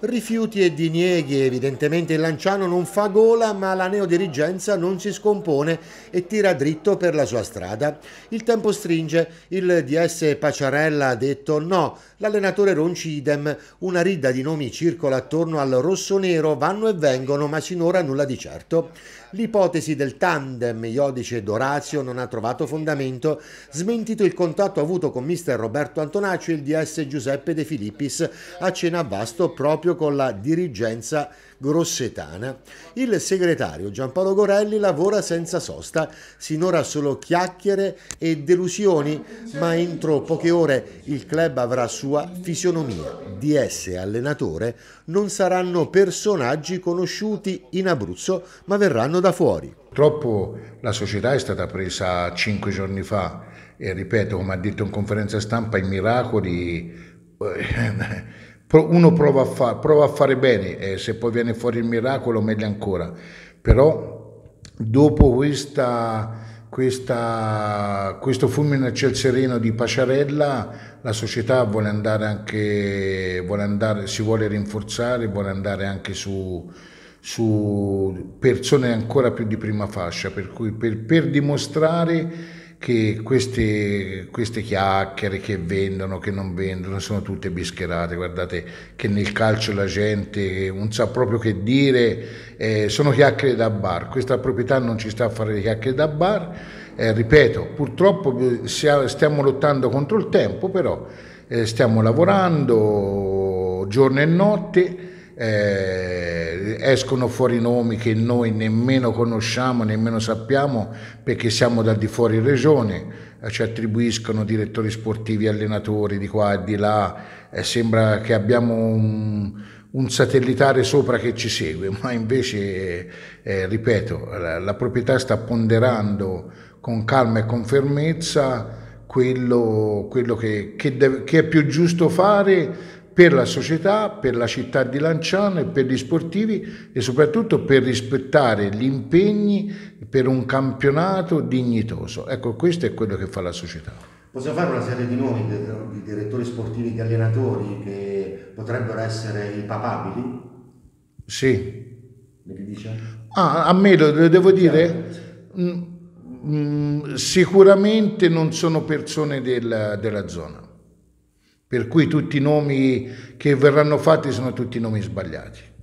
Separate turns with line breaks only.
Rifiuti e dinieghi, evidentemente il Lanciano non fa gola ma la neodirigenza non si scompone e tira dritto per la sua strada. Il tempo stringe, il DS Paciarella ha detto no, l'allenatore Ronci idem, una ridda di nomi circola attorno al rosso-nero, vanno e vengono ma sinora nulla di certo. L'ipotesi del tandem Iodice Dorazio non ha trovato fondamento, smentito il contatto avuto con mister Roberto Antonacci e il DS Giuseppe De Filippis a cena a Vasto proprio con la dirigenza grossetana. Il segretario Giampaolo Gorelli lavora senza sosta, sinora solo chiacchiere e delusioni, ma entro poche ore il club avrà sua fisionomia. DS allenatore non saranno personaggi conosciuti in Abruzzo, ma verranno da
fuori. Purtroppo la società è stata presa cinque giorni fa e ripeto, come ha detto in conferenza stampa, i miracoli eh, uno prova a, far, prova a fare bene e se poi viene fuori il miracolo meglio ancora, però dopo questa, questa, questo fulmine a ciel sereno di Pasciarella la società vuole andare anche, vuole andare, si vuole rinforzare, vuole andare anche su, su persone ancora più di prima fascia, per cui per, per dimostrare che queste, queste, chiacchiere che vendono, che non vendono, sono tutte bischerate. Guardate che nel calcio la gente non sa proprio che dire, eh, sono chiacchiere da bar. Questa proprietà non ci sta a fare le chiacchiere da bar. Eh, ripeto, purtroppo eh, stiamo lottando contro il tempo, però eh, stiamo lavorando giorno e notte eh, escono fuori nomi che noi nemmeno conosciamo, nemmeno sappiamo perché siamo da di fuori regione, eh, ci attribuiscono direttori sportivi, allenatori di qua e di là, eh, sembra che abbiamo un, un, satellitare sopra che ci segue, ma invece, eh, eh, ripeto, la, la proprietà sta ponderando con calma e con fermezza quello, quello che, che, deve, che, è più giusto fare per la società, per la città di Lanciano e per gli sportivi e soprattutto per rispettare gli impegni per un campionato dignitoso. Ecco, questo è quello che fa la società.
Possiamo fare una serie di nomi di direttori sportivi, di allenatori che potrebbero essere impapabili?
Sì. Me dice? Ah, a me lo, devo dire? Mm, mm, sicuramente non sono persone del, della zona per cui tutti i nomi che verranno fatti sono tutti nomi sbagliati.